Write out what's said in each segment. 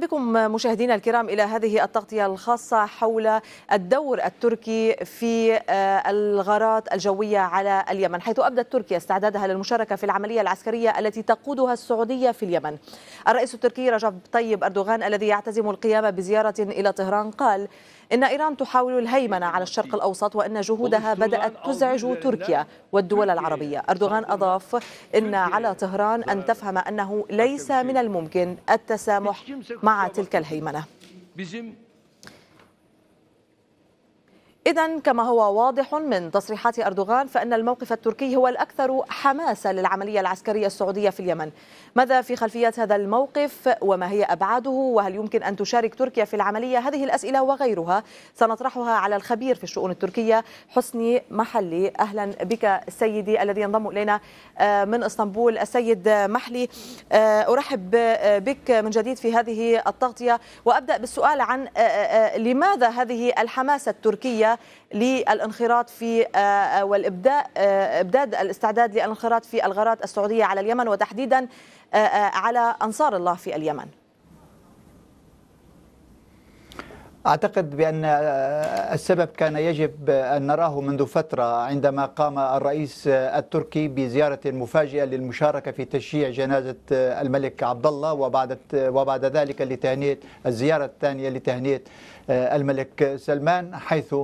بكم مشاهدينا الكرام إلى هذه التغطية الخاصة حول الدور التركي في آه، الغارات الجوية على اليمن حيث أبدت تركيا استعدادها للمشاركة في العملية العسكرية التي تقودها السعودية في اليمن الرئيس التركي رجب طيب أردوغان الذي يعتزم القيام بزيارة إلى طهران قال إن إيران تحاول الهيمنة على الشرق الأوسط وأن جهودها بدأت تزعج تركيا والدول العربية أردوغان أضاف إن على طهران أن تفهم أنه ليس من الممكن التسامح مع تلك الهيمنة إذا كما هو واضح من تصريحات أردوغان فإن الموقف التركي هو الأكثر حماسة للعملية العسكرية السعودية في اليمن ماذا في خلفية هذا الموقف وما هي أبعاده وهل يمكن أن تشارك تركيا في العملية هذه الأسئلة وغيرها سنطرحها على الخبير في الشؤون التركية حسني محلي أهلا بك سيدي الذي ينضم إلينا آه، من إسطنبول السيد محلي آه، أرحب آه، بك من جديد في هذه التغطية وأبدأ بالسؤال عن لماذا هذه الحماسة التركية للانخراط في آه، آه، والإبداء آه، إبداد الاستعداد للانخراط في الغارات السعودية على اليمن وتحديدا على أنصار الله في اليمن أعتقد بأن السبب كان يجب أن نراه منذ فترة عندما قام الرئيس التركي بزيارة مفاجئة للمشاركة في تشييع جنازة الملك عبد الله وبعد وبعد ذلك لتهنئة الزيارة الثانية لتهنئة آه، الملك سلمان حيث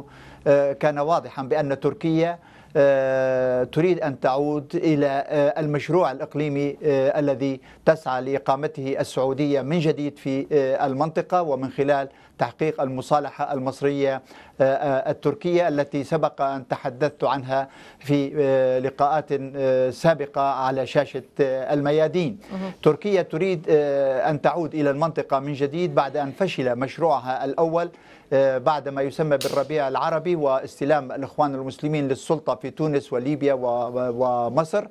آه، كان واضحا بأن تركيا آه، تريد أن تعود إلى آه، المشروع الإقليمي آه، الذي تسعى لإقامته السعودية من جديد في المنطقة ومن خلال تحقيق المصالحة المصرية التركية التي سبق أن تحدثت عنها في لقاءات سابقة على شاشة الميادين تركيا تريد أن تعود إلى المنطقة من جديد بعد أن فشل مشروعها الأول بعد ما يسمى بالربيع العربي واستلام الإخوان المسلمين للسلطة في تونس وليبيا ومصر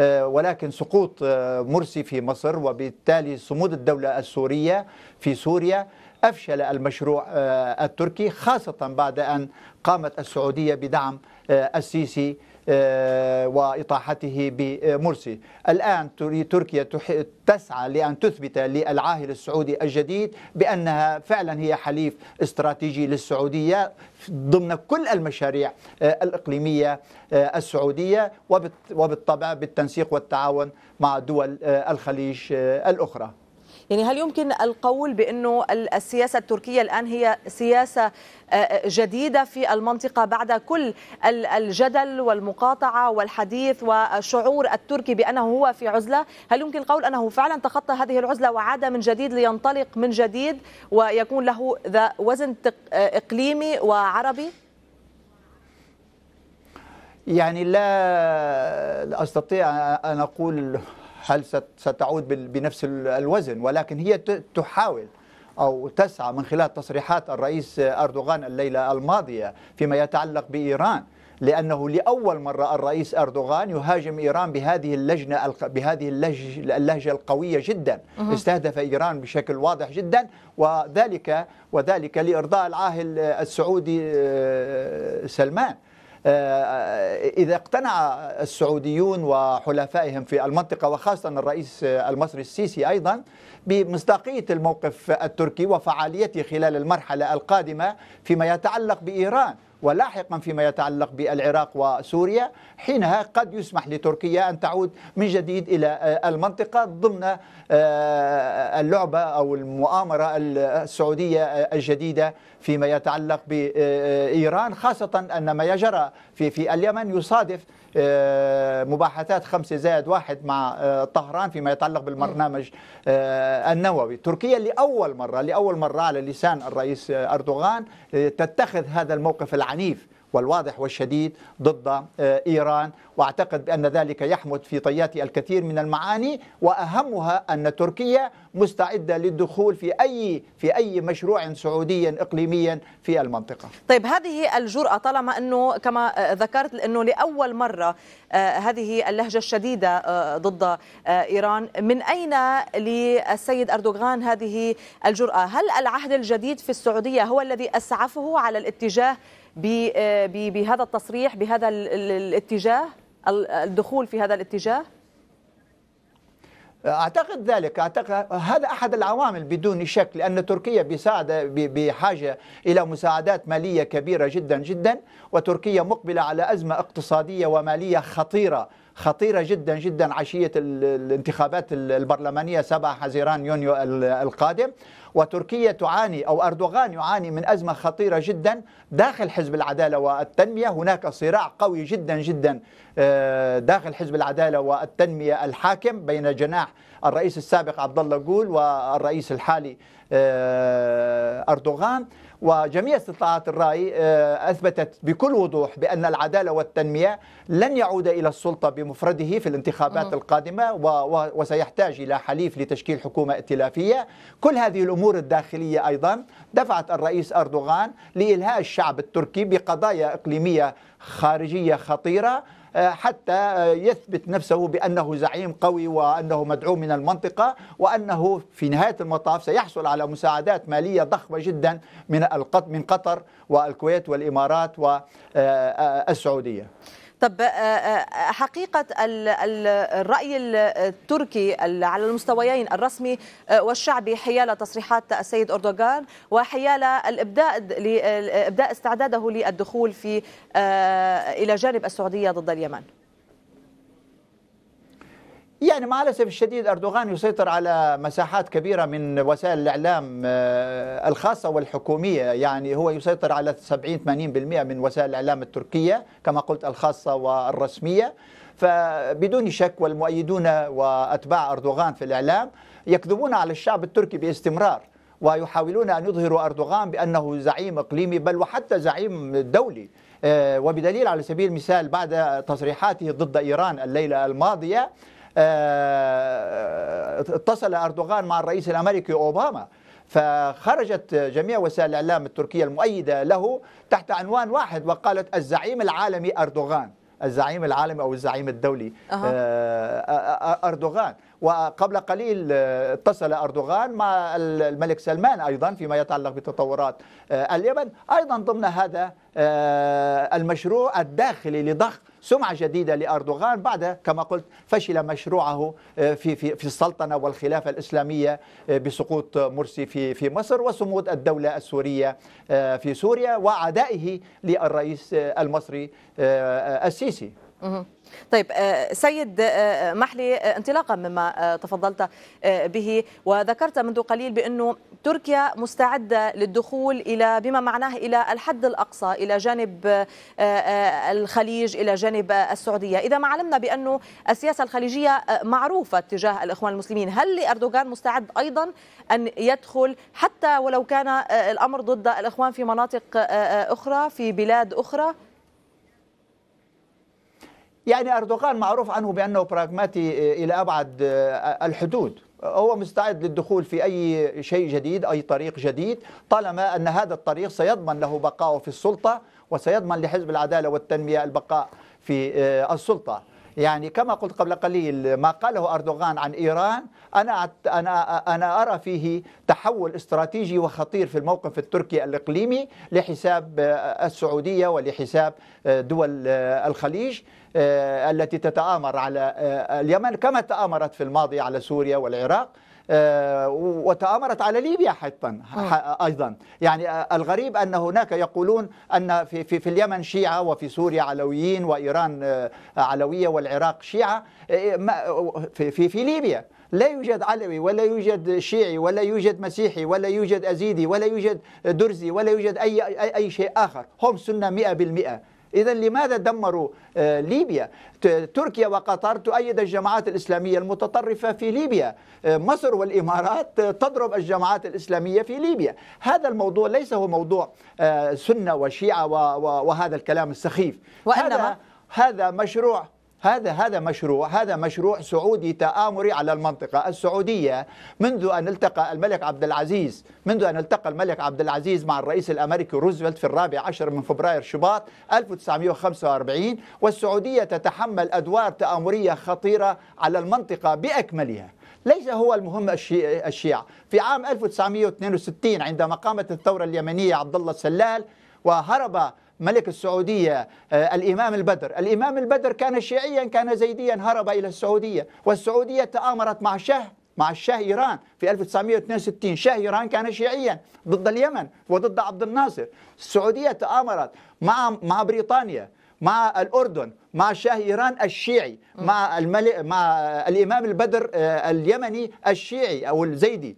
آه، ولكن سقوط آه، مرسي في مصر وبالتالي صمود الدولة السورية في سوريا أفشل المشروع آه، التركي خاصة بعد أن قامت السعودية بدعم السيسي آه، وإطاحته بمرسي الآن تركيا تسعى لأن تثبت للعاهل السعودي الجديد بأنها فعلا هي حليف استراتيجي للسعودية ضمن كل المشاريع آه، الإقليمية آه، السعودية وبالطبع بالتنسيق والتعاون مع دول الخليج الأخرى يعني هل يمكن القول بأنه السياسة التركية الآن هي سياسة آه، آه، جديدة في المنطقة بعد كل الجدل والمقاطعة والحديث والشعور التركي بأنه هو في عزلة هل يمكن القول أنه فعلا تخطى هذه العزلة وعاد من جديد لينطلق من جديد ويكون له ذا وزن آه، إقليمي وعربي؟ يعني لا استطيع ان اقول هل ستعود بنفس الوزن ولكن هي تحاول أو تسعى من خلال تصريحات الرئيس أردوغان الليلة الماضية فيما يتعلق بإيران لأنه لأول مرة الرئيس أردوغان يهاجم إيران بهذه اللجنة بهذه اللهجة القوية جدا استهدف إيران بشكل واضح جدا وذلك وذلك لإرضاء العاهل السعودي آه، سلمان آه، آه، إذا اقتنع السعوديون وحلفائهم في المنطقة وخاصة الرئيس آه، المصري السيسي أيضا بمصداقية الموقف التركي وفعاليته خلال المرحلة القادمة فيما يتعلق بإيران ولاحقا فيما يتعلق بالعراق وسوريا حينها قد يسمح لتركيا أن تعود من جديد إلى آه، المنطقة ضمن آه، آه، اللعبة أو المؤامرة السعودية الجديدة فيما يتعلق بإيران خاصة أن ما يجرى في, في اليمن يصادف مباحثات خمسة زائد واحد مع طهران فيما يتعلق بالبرنامج النووي تركيا لأول مرة لأول مرة على لسان الرئيس أردوغان تتخذ هذا الموقف العنيف والواضح والشديد ضد آه، إيران وأعتقد بأن ذلك يحمد في طياته الكثير من المعاني وأهمها أن تركيا مستعدة للدخول في أي في أي مشروع سعودي إقليميا في المنطقة طيب هذه الجرأة طالما أنه كما آه، ذكرت أنه لأول مرة آه، هذه اللهجة الشديدة ضد إيران من أين للسيد أردوغان هذه الجرأة هل العهد الجديد في السعودية هو الذي أسعفه على الاتجاه آه، بهذا التصريح بهذا الاتجاه الدخول في هذا الاتجاه آه، اعتقد ذلك اعتقد هذا احد العوامل بدون شك لان تركيا بساعد بحاجه الى مساعدات ماليه كبيره جدا جدا وتركيا مقبله على ازمه اقتصاديه وماليه خطيره خطيرة جدا جدا عشية الانتخابات البرلمانية 7 حزيران يونيو القادم وتركيا تعاني أو أردوغان يعاني من أزمة خطيرة جدا داخل حزب العدالة والتنمية هناك صراع قوي جدا جدا آه، داخل حزب العدالة والتنمية الحاكم بين جناح الرئيس السابق عبد الله جول والرئيس الحالي آه، أردوغان وجميع استطلاعات الرأي آه، أثبتت بكل وضوح بأن العدالة والتنمية لن يعود إلى السلطة بمفرده في الانتخابات القادمة وسيحتاج إلى حليف لتشكيل حكومة ائتلافية كل هذه الأمور الداخلية أيضا دفعت الرئيس أردوغان لإلهاء الشعب التركي بقضايا إقليمية خارجية خطيرة آه، حتى آه، يثبت نفسه بأنه زعيم قوي وأنه مدعوم من المنطقة وأنه في نهاية المطاف سيحصل على مساعدات مالية ضخمة جدا من من قطر والكويت والإمارات والسعودية آه، طب آه، آه، حقيقة الرأي التركي على المستويين الرسمي آه، والشعبي حيال تصريحات السيد أردوغان وحيال الإبداء إبداء استعداده للدخول في إلى جانب السعودية ضد اليمن يعني مع الأسف الشديد أردوغان يسيطر على مساحات كبيرة من وسائل الإعلام آه، الخاصة والحكومية يعني هو يسيطر على 70-80% من وسائل الإعلام التركية كما قلت الخاصة والرسمية فبدون شك والمؤيدون وأتباع أردوغان في الإعلام يكذبون على الشعب التركي باستمرار ويحاولون أن يظهروا أردوغان بأنه زعيم إقليمي بل وحتى زعيم دولي آه، وبدليل على سبيل المثال بعد تصريحاته ضد إيران الليلة الماضية آه، اتصل أردوغان مع الرئيس الأمريكي أوباما فخرجت جميع وسائل الإعلام التركية المؤيدة له تحت عنوان واحد وقالت الزعيم العالمي أردوغان الزعيم العالمي او الزعيم الدولي آه،, آه،, أه. اردوغان وقبل قليل اتصل اردوغان مع الملك سلمان ايضا فيما يتعلق بتطورات اليمن ايضا ضمن هذا المشروع الداخلي لضخ سمعة جديدة لأردوغان بعد كما قلت فشل مشروعه آه، في في في السلطنة والخلافة الإسلامية آه، بسقوط مرسي في في مصر وصمود الدولة السورية آه، في سوريا وعدائه للرئيس المصري السيسي طيب آه، سيد آه، آه، محلي انطلاقا مما تفضلت به وذكرت منذ قليل بانه تركيا مستعده للدخول الى بما معناه الى الحد الاقصى الى جانب الخليج الى جانب السعوديه، اذا ما علمنا بانه السياسه الخليجيه معروفه تجاه الاخوان المسلمين، هل لاردوغان مستعد ايضا ان يدخل حتى ولو كان الامر ضد الاخوان في مناطق اخرى في بلاد اخرى؟ يعني أردوغان معروف عنه بأنه براغماتي آه، إلى أبعد آه، الحدود هو مستعد للدخول في أي شيء جديد أي طريق جديد طالما أن هذا الطريق سيضمن له بقاءه في السلطة وسيضمن لحزب العدالة والتنمية البقاء في آه، السلطة يعني كما قلت قبل قليل ما قاله أردوغان عن إيران أنا أنا أنا أرى فيه تحول استراتيجي وخطير في الموقف التركي الإقليمي لحساب السعودية ولحساب دول الخليج آه، التي تتآمر على آه، اليمن كما تآمرت في الماضي على سوريا والعراق آه، وتآمرت على ليبيا حتى آه. أيضا يعني آه، الغريب أن هناك يقولون أن في, في, في اليمن شيعة وفي سوريا علويين وإيران علوية والعراق شيعة في, في, في ليبيا لا يوجد علوي ولا يوجد شيعي ولا يوجد مسيحي ولا يوجد أزيدي ولا يوجد درزي ولا يوجد أي, أي شيء آخر هم سنة مئة بالمئة إذا لماذا دمروا آه، ليبيا تركيا وقطر تؤيد الجماعات الإسلامية المتطرفة في ليبيا آه، مصر والإمارات آه، تضرب الجماعات الإسلامية في ليبيا هذا الموضوع ليس هو موضوع سنة وشيعة وهذا الكلام السخيف وإنما هذا, مشروع هذا هذا مشروع هذا مشروع سعودي تآمري على المنطقة السعودية منذ أن التقى الملك عبد العزيز منذ أن التقى الملك عبد العزيز مع الرئيس الأمريكي روزفلت في الرابع عشر من فبراير شباط 1945 والسعودية تتحمل أدوار تآمرية خطيرة على المنطقة بأكملها ليس هو المهم الشيعة في عام 1962 عندما قامت الثورة اليمنية عبد الله السلال وهرب ملك السعودية آه، الإمام البدر الإمام البدر كان شيعيا كان زيديا هرب إلى السعودية والسعودية تآمرت مع شه مع الشاه إيران في 1962 شاه إيران كان شيعيا ضد اليمن وضد عبد الناصر السعودية تآمرت مع مع بريطانيا مع الأردن مع شاه إيران الشيعي مع الملك مع الإمام البدر آه، اليمني الشيعي أو الزيدي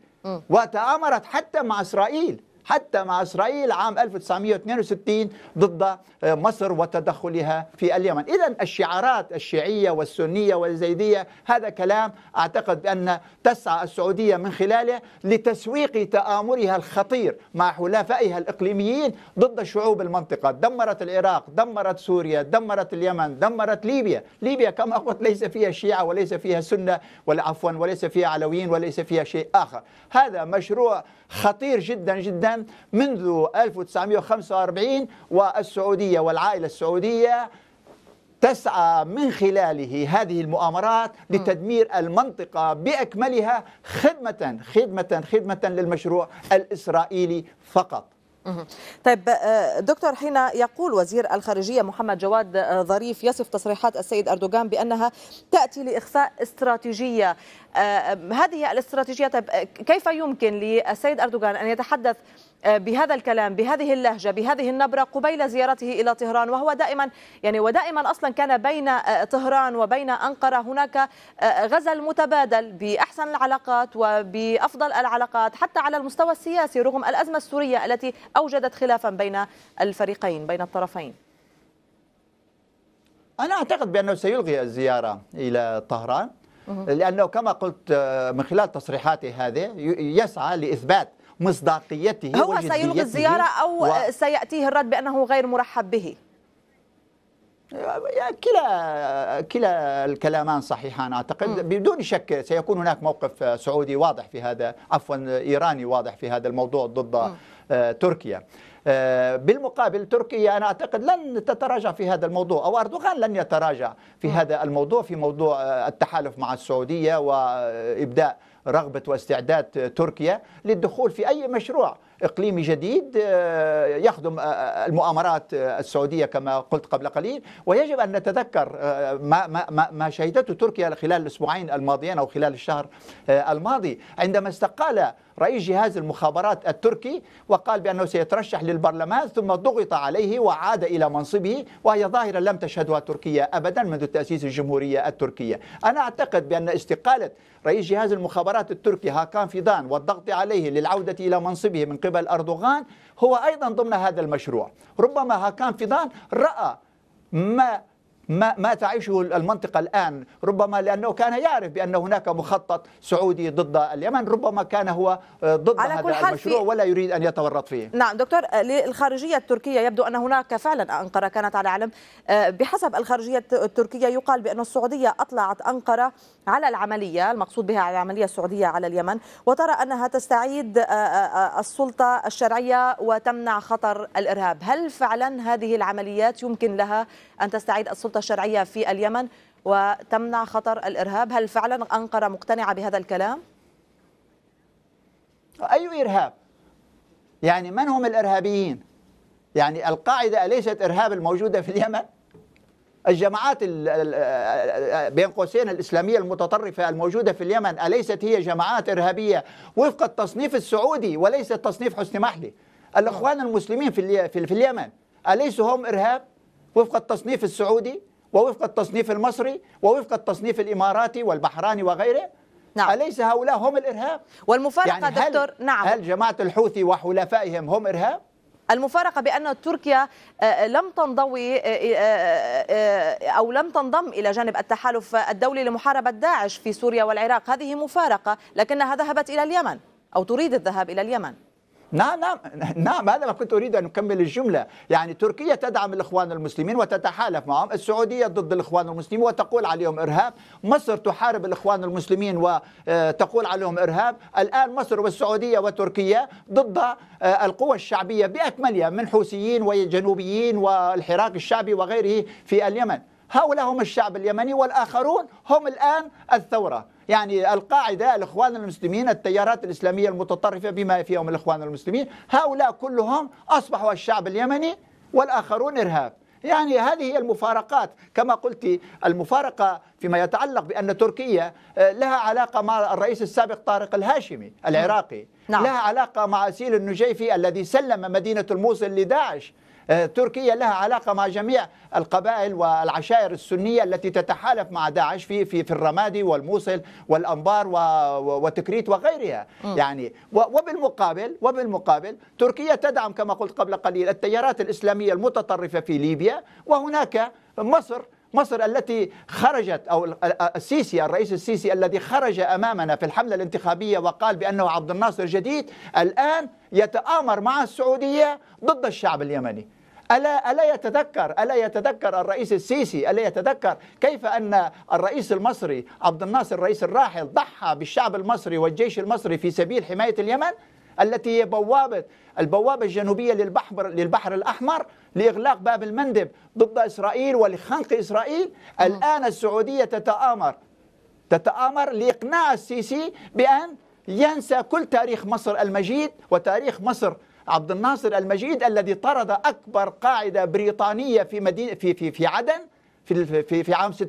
وتآمرت حتى مع إسرائيل حتى مع إسرائيل عام 1962 ضد آه، مصر وتدخلها في اليمن إذا الشعارات الشيعية والسنية والزيدية هذا كلام أعتقد بأن تسعى السعودية من خلاله لتسويق تآمرها الخطير مع حلفائها الإقليميين ضد شعوب المنطقة دمرت العراق دمرت سوريا دمرت اليمن دمرت ليبيا ليبيا كما قلت ليس فيها شيعة وليس فيها سنة ولا عفوا وليس فيها علويين وليس فيها شيء آخر هذا مشروع خطير جدا جدا الإسلام منذ 1945 والسعودية والعائلة السعودية تسعى من خلاله هذه المؤامرات لتدمير المنطقة بأكملها خدمة خدمة خدمة للمشروع الإسرائيلي فقط طيب آه، دكتور حين يقول وزير الخارجية محمد جواد آه، ظريف يصف تصريحات السيد أردوغان بأنها تأتي لإخفاء استراتيجية آه، هذه الاستراتيجية طيب كيف يمكن للسيد أردوغان أن يتحدث آه، بهذا الكلام بهذه اللهجة بهذه النبرة قبيل زيارته إلى طهران وهو دائما يعني ودائما أصلا كان بين آه، طهران وبين أنقرة هناك آه، غزل متبادل بأحسن العلاقات وبأفضل العلاقات حتى على المستوى السياسي رغم الأزمة السورية التي أوجدت خلافا بين الفريقين بين الطرفين أنا أعتقد بأنه سيلغي الزيارة إلى طهران لأنه كما قلت من خلال تصريحاته هذه يسعى لإثبات مصداقيته هو سيلغي الزيارة أو و... سيأتيه الرد بأنه غير مرحب به آه، كلا كلا الكلامان صحيحان اعتقد م. بدون شك سيكون هناك موقف سعودي واضح في هذا عفوا ايراني واضح في هذا الموضوع ضد م. آه، تركيا آه، بالمقابل تركيا انا اعتقد لن تتراجع في هذا الموضوع او اردوغان لن يتراجع في هذا الموضوع في موضوع التحالف مع السعوديه وابداء رغبة واستعداد تركيا للدخول في أي مشروع إقليمي جديد آه، يخدم آه، آه، المؤامرات السعودية كما قلت قبل قليل ويجب أن نتذكر ما, ما, ما شهدته تركيا خلال الأسبوعين الماضيين أو خلال الشهر الماضي عندما استقال رئيس جهاز المخابرات التركي وقال بأنه سيترشح للبرلمان ثم ضغط عليه وعاد إلى منصبه وهي ظاهرة لم تشهدها تركيا أبدا منذ تأسيس الجمهورية التركية أنا أعتقد بأن استقالة رئيس جهاز المخابرات التركي هاكان فيدان والضغط عليه للعودة إلى منصبه من قبل أردوغان هو أيضا ضمن هذا المشروع ربما هاكان فيدان رأى ما ما ما تعيشه المنطقه الان ربما لانه كان يعرف بان هناك مخطط سعودي ضد اليمن ربما كان هو آه، ضد على هذا كل حال المشروع ولا يريد ان يتورط فيه نعم دكتور آه، للخارجيه التركيه يبدو ان هناك فعلا انقره كانت على علم آه، بحسب الخارجيه التركيه يقال بان السعوديه اطلعت انقره على العمليه المقصود بها العمليه السعوديه على اليمن وترى انها تستعيد السلطه الشرعيه وتمنع خطر الارهاب هل فعلا هذه العمليات يمكن لها ان تستعيد السلطه الشرعية في اليمن وتمنع خطر الإرهاب هل فعلا أنقرة مقتنعة بهذا الكلام؟ أي إرهاب؟ يعني من هم الإرهابيين؟ يعني القاعدة أليست إرهاب الموجودة في اليمن؟ الجماعات بين قوسين الإسلامية المتطرفة الموجودة في اليمن أليست هي جماعات إرهابية وفق التصنيف السعودي وليس تصنيف حسني محلي الإخوان المسلمين في, في اليمن أليسوا هم إرهاب وفق التصنيف السعودي ووفق التصنيف المصري ووفق التصنيف الإماراتي والبحراني وغيره نعم. أليس هؤلاء هم الإرهاب؟ والمفارقة يعني دكتور هل نعم هل جماعة الحوثي وحلفائهم هم إرهاب؟ المفارقة بأن تركيا آه، آه، لم تنضوي آه، أو لم تنضم إلى جانب التحالف الدولي لمحاربة داعش في سوريا والعراق هذه مفارقة لكنها ذهبت إلى اليمن أو تريد الذهاب إلى اليمن نعم نعم نعم هذا ما كنت اريد ان اكمل الجمله، يعني تركيا تدعم الاخوان المسلمين وتتحالف معهم، السعوديه ضد الاخوان المسلمين وتقول عليهم ارهاب، مصر تحارب الاخوان المسلمين وتقول عليهم ارهاب، الان مصر والسعوديه وتركيا ضد آه، القوى الشعبيه باكملها من حوثيين وجنوبيين والحراك الشعبي وغيره في اليمن، هؤلاء هم الشعب اليمني والآخرون هم الآن الثورة يعني القاعدة الإخوان المسلمين التيارات الإسلامية المتطرفة بما فيهم الإخوان المسلمين هؤلاء كلهم أصبحوا الشعب اليمني والآخرون إرهاب يعني هذه هي المفارقات كما قلت المفارقة فيما يتعلق بأن تركيا آه، لها علاقة مع الرئيس السابق طارق الهاشمي نعم. العراقي نعم. لها علاقة مع سيل النجيفي الذي سلم مدينة الموصل لداعش آه، تركيا لها علاقة مع جميع القبائل والعشائر السنية التي تتحالف مع داعش في في في الرمادي والموصل والأنبار وتكريت وغيرها م. يعني وبالمقابل وبالمقابل تركيا تدعم كما قلت قبل قليل التيارات الإسلامية المتطرفة في ليبيا وهناك مصر مصر التي خرجت او السيسي الرئيس السيسي الذي خرج امامنا في الحمله الانتخابيه وقال بانه عبد الناصر جديد الان يتآمر مع السعوديه ضد الشعب اليمني ألا ألا يتذكر ألا يتذكر الرئيس السيسي ألا يتذكر كيف أن الرئيس المصري عبد الناصر الرئيس الراحل ضحى بالشعب المصري والجيش المصري في سبيل حماية اليمن التي هي بوابة البوابة الجنوبية للبحر للبحر الأحمر لإغلاق باب المندب ضد إسرائيل ولخنق إسرائيل الآن السعودية تتآمر تتآمر لإقناع السيسي بأن ينسى كل تاريخ مصر المجيد وتاريخ مصر عبد الناصر المجيد الذي طرد أكبر قاعدة بريطانية في مدينة في في في عدن في في في عام 60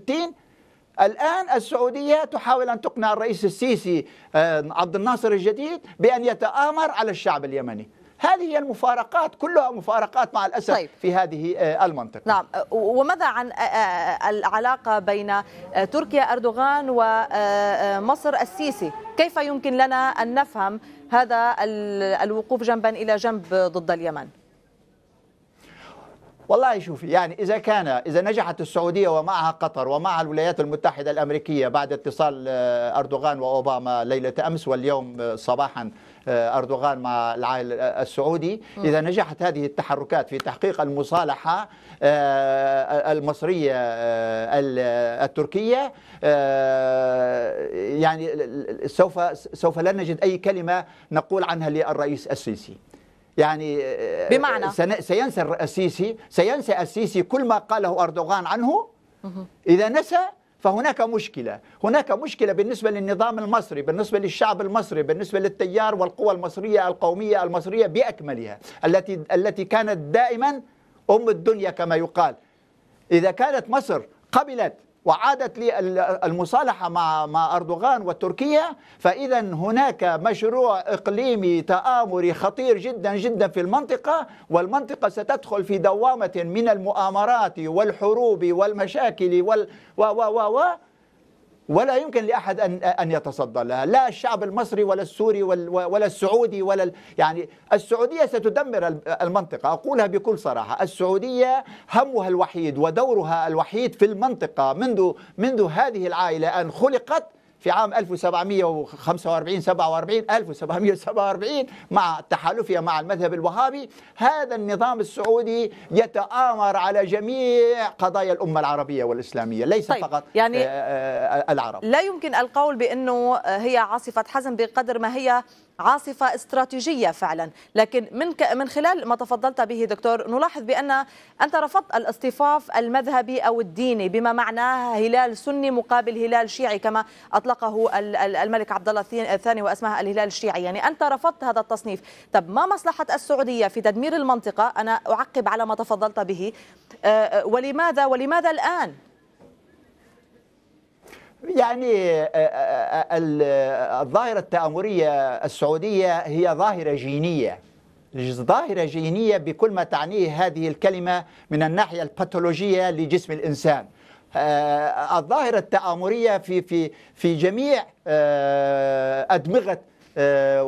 الآن السعودية تحاول أن تقنع الرئيس السيسي آه، عبد الناصر الجديد بأن يتآمر على الشعب اليمني هذه هي المفارقات كلها مفارقات مع الأسف طيب. في هذه آه، المنطقة نعم وماذا عن آه، العلاقة بين تركيا أردوغان ومصر السيسي كيف يمكن لنا أن نفهم هذا الوقوف جنبا إلى جنب ضد اليمن والله شوفي يعني إذا كان إذا نجحت السعودية ومعها قطر ومع الولايات المتحدة الأمريكية بعد اتصال آه، أردوغان وأوباما ليلة أمس واليوم آه، صباحا آه، أردوغان مع العائل السعودي إذا نجحت هذه التحركات في تحقيق المصالحة آه، المصرية آه، التركية يعني سوف سوف لا نجد أي كلمة نقول عنها للرئيس السيسي يعني بمعنى سينسى السيسي سينسى السيسي كل ما قاله أردوغان عنه إذا نسى فهناك مشكلة هناك مشكلة بالنسبة للنظام المصري بالنسبة للشعب المصري بالنسبة للتيار والقوى المصرية القومية المصرية بأكملها التي التي كانت دائما أم الدنيا كما يقال إذا كانت مصر قبلت وعادت المصالحة مع مع أردوغان وتركيا فإذا هناك مشروع إقليمي تآمري خطير جدا جدا في المنطقة والمنطقة ستدخل في دوامة من المؤامرات والحروب والمشاكل وال و و و, و ولا يمكن لأحد أن أن يتصدى لها لا الشعب المصري ولا السوري ولا السعودي ولا يعني السعودية ستدمر المنطقة أقولها بكل صراحة السعودية همها الوحيد ودورها الوحيد في المنطقة منذ منذ هذه العائلة أن خلقت في عام 1745 47 1747 مع تحالفها مع المذهب الوهابي هذا النظام السعودي يتآمر على جميع قضايا الأمة العربية والإسلامية ليس طيب فقط يعني آه، آه، آه، العرب لا يمكن القول بأنه هي عاصفة حزم بقدر ما هي عاصفة استراتيجية فعلا لكن من, من خلال ما تفضلت به دكتور نلاحظ بأن أنت رفضت الاصطفاف المذهبي أو الديني بما معناه هلال سني مقابل هلال شيعي كما أطلقه الملك عبد الله الثاني وأسماه الهلال الشيعي يعني أنت رفضت هذا التصنيف طب ما مصلحة السعودية في تدمير المنطقة أنا أعقب على ما تفضلت به أه، أه، ولماذا ولماذا الآن يعني آه، آه، آه، الظاهرة التآمرية السعودية هي ظاهرة جينية ظاهرة جينية بكل ما تعنيه هذه الكلمة من الناحية الباثولوجية لجسم الإنسان الظاهرة التآمرية في في في جميع أدمغة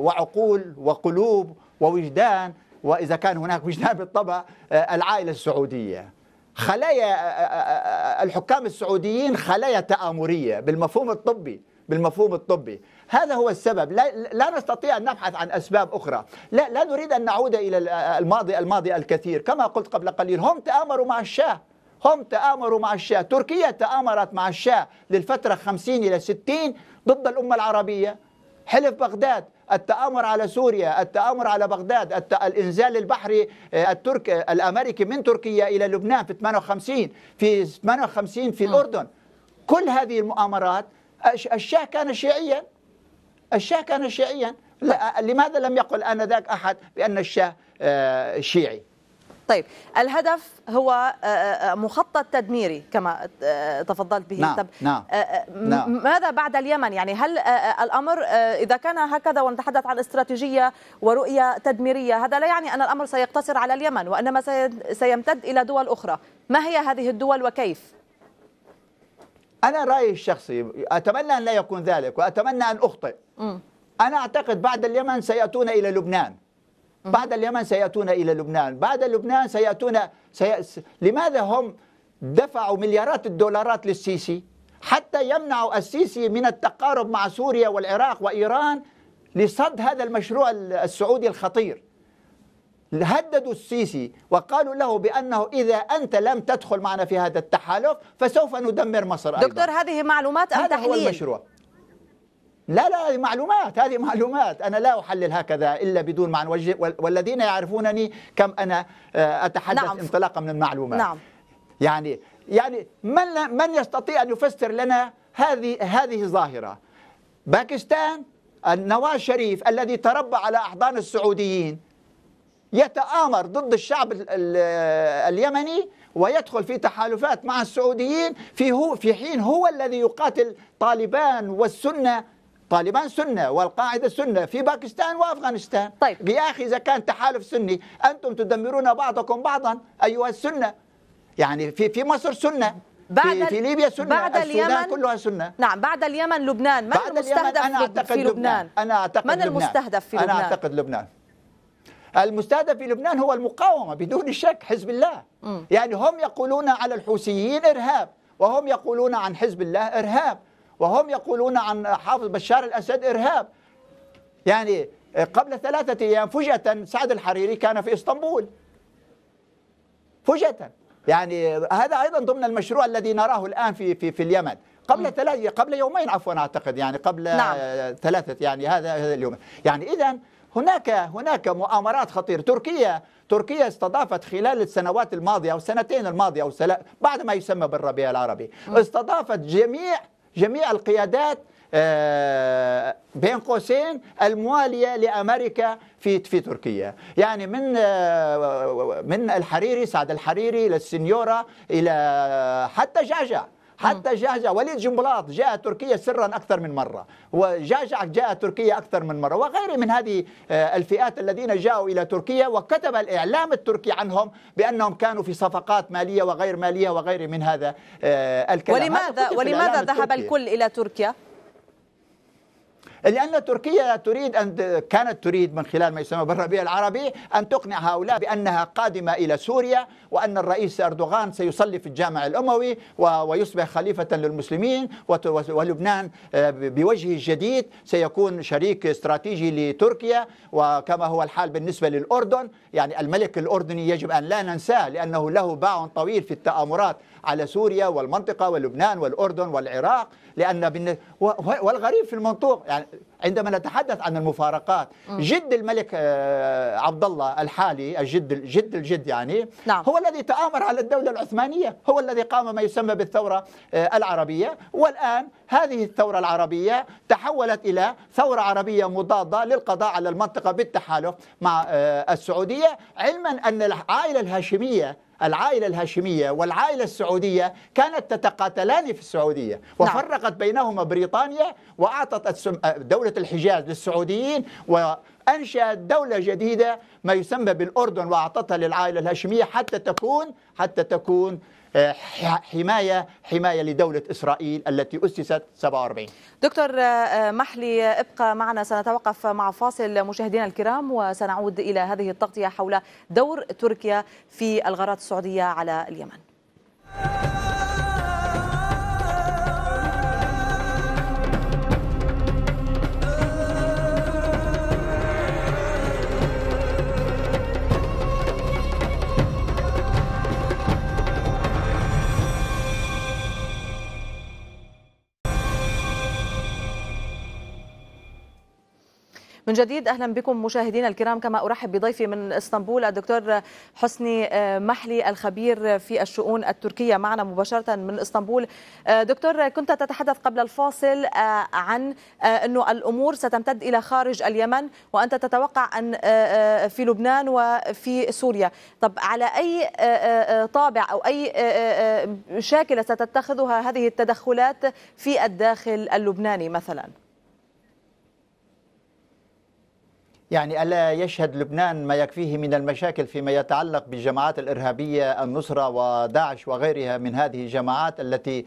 وعقول وقلوب ووجدان وإذا كان هناك وجدان بالطبع العائلة السعودية خلايا آه، آه، آه، الحكام السعوديين خلايا تآمرية بالمفهوم الطبي بالمفهوم الطبي هذا هو السبب لا, لا نستطيع أن نبحث عن أسباب أخرى لا, لا نريد أن نعود إلى الماضي الماضي الكثير كما قلت قبل قليل هم تآمروا مع الشاه هم تآمروا مع الشاه تركيا تآمرت مع الشاه للفترة 50 إلى 60 ضد الأمة العربية حلف بغداد التآمر على سوريا التآمر على بغداد الت... الإنزال البحري آه، التركي آه، الأمريكي من تركيا إلى لبنان في 58 في 58 في الأردن كل هذه المؤامرات الشاه كان شيعيا الشاه كان شيعيا لماذا لم يقل آنذاك أحد بأن الشاه آه، شيعي طيب الهدف هو آه، آه، آه، مخطط تدميري كما تفضلت به نعم. طب نعم،, نعم. ماذا بعد اليمن يعني هل الأمر إذا كان هكذا ونتحدث عن استراتيجية ورؤية تدميرية هذا لا يعني أن الأمر سيقتصر على اليمن وإنما سيمتد إلى دول أخرى ما هي هذه الدول وكيف؟ أنا رأيي الشخصي أتمنى أن لا يكون ذلك وأتمنى أن أخطئ م. أنا أعتقد بعد اليمن سيأتون إلى لبنان بعد اليمن سيأتون إلى لبنان بعد لبنان سيأتون سي... لماذا هم دفعوا مليارات الدولارات للسيسي حتى يمنعوا السيسي من التقارب مع سوريا والعراق وإيران لصد هذا المشروع السعودي الخطير هددوا السيسي وقالوا له بأنه إذا أنت لم تدخل معنا في هذا التحالف فسوف ندمر مصر دكتور هذه معلومات أم هذا تحليل؟ هو المشروع لا لا هذه معلومات هذه معلومات أنا لا أحلل هكذا إلا بدون معنى والذين يعرفونني كم أنا آه، أتحدث نعم. انطلاقا من المعلومات نعم. يعني يعني من من يستطيع أن يفسر لنا هذه هذه الظاهرة باكستان النواه الشريف الذي تربى على أحضان السعوديين يتآمر ضد الشعب اليمني ويدخل في تحالفات مع السعوديين في هو في حين هو الذي يقاتل طالبان والسنه طالبان سنة والقاعدة سنة في باكستان وأفغانستان طيب. يا أخي إذا كان تحالف سني أنتم تدمرون بعضكم بعضا أيها السنة يعني في في مصر سنة بعد في, في ليبيا سنة بعد اليمن كلها سنة نعم بعد اليمن لبنان من بعد المستهدف أنا أعتقد في لبنان. لبنان أنا أعتقد من المستهدف في لبنان أنا أعتقد لبنان المستهدف في لبنان هو المقاومة بدون شك حزب الله م. يعني هم يقولون على الحوثيين إرهاب وهم يقولون عن حزب الله إرهاب وهم يقولون عن حافظ بشار الأسد إرهاب يعني قبل ثلاثة أيام فجأة سعد الحريري كان في إسطنبول فجأة يعني هذا أيضا ضمن المشروع الذي نراه الآن في في, في اليمن قبل ثلاثة قبل يومين عفوا أعتقد يعني قبل نعم. ثلاثة يعني هذا هذا اليوم يعني إذا هناك هناك مؤامرات خطيرة تركيا تركيا استضافت خلال السنوات الماضية أو السنتين الماضية أو بعد ما يسمى بالربيع العربي استضافت جميع جميع القيادات آه، بين قوسين المواليه لامريكا في في تركيا، يعني من آه، من الحريري سعد الحريري للسنيوره الى حتى جعجع حتى جعجع وليد جنبلاط جاء تركيا سرا اكثر من مره وجعجع جاء تركيا اكثر من مره وغيره من هذه آه، الفئات الذين جاءوا الى تركيا وكتب الاعلام التركي عنهم بانهم كانوا في صفقات ماليه وغير ماليه وغير من هذا آه، الكلام ولماذا ولماذا ذهب الكل الى تركيا؟ لأن تركيا تريد أن كانت تريد من خلال ما يسمى بالربيع العربي أن تقنع هؤلاء بأنها قادمة إلى سوريا وأن الرئيس أردوغان سيصلي في الجامع الأموي ويصبح خليفة للمسلمين ولبنان آه، بوجهه الجديد سيكون شريك استراتيجي لتركيا وكما هو الحال بالنسبة للأردن يعني الملك الأردني يجب أن لا ننساه لأنه له باع طويل في التآمرات على سوريا والمنطقة ولبنان والأردن والعراق لأن والغريب في المنطوق يعني عندما نتحدث عن المفارقات م. جد الملك آه، عبد الله الحالي الجد الجد الجد يعني نعم. هو الذي تآمر على الدولة العثمانية هو الذي قام ما يسمى بالثورة آه، العربية والآن هذه الثورة العربية تحولت إلى ثورة عربية مضادة للقضاء على المنطقة بالتحالف مع آه، السعودية علما أن العائلة الهاشمية العائلة الهاشمية والعائلة السعودية كانت تتقاتلان في السعودية نعم. وفرقت بينهما بريطانيا وأعطت آه، دولة الحجاز للسعوديين وأنشأت دولة جديدة ما يسمى بالأردن وأعطتها للعائلة الهاشمية حتى تكون حتى تكون آه، حماية حماية لدولة إسرائيل التي أسست 47 دكتور آه، آه، محلي ابقى معنا سنتوقف مع فاصل مشاهدينا الكرام وسنعود إلى هذه التغطية حول دور تركيا في الغارات السعودية على اليمن من جديد اهلا بكم مشاهدينا الكرام كما ارحب بضيفي من اسطنبول الدكتور حسني آه، محلي الخبير في الشؤون التركيه معنا مباشره من اسطنبول آه، دكتور كنت تتحدث قبل الفاصل آه، عن انه الامور ستمتد الى خارج اليمن وانت تتوقع ان في لبنان وفي سوريا طب على اي طابع او اي شاكله ستتخذها هذه التدخلات في الداخل اللبناني مثلا يعني ألا يشهد لبنان ما يكفيه من المشاكل فيما يتعلق بالجماعات الإرهابية النصرة وداعش وغيرها من هذه الجماعات التي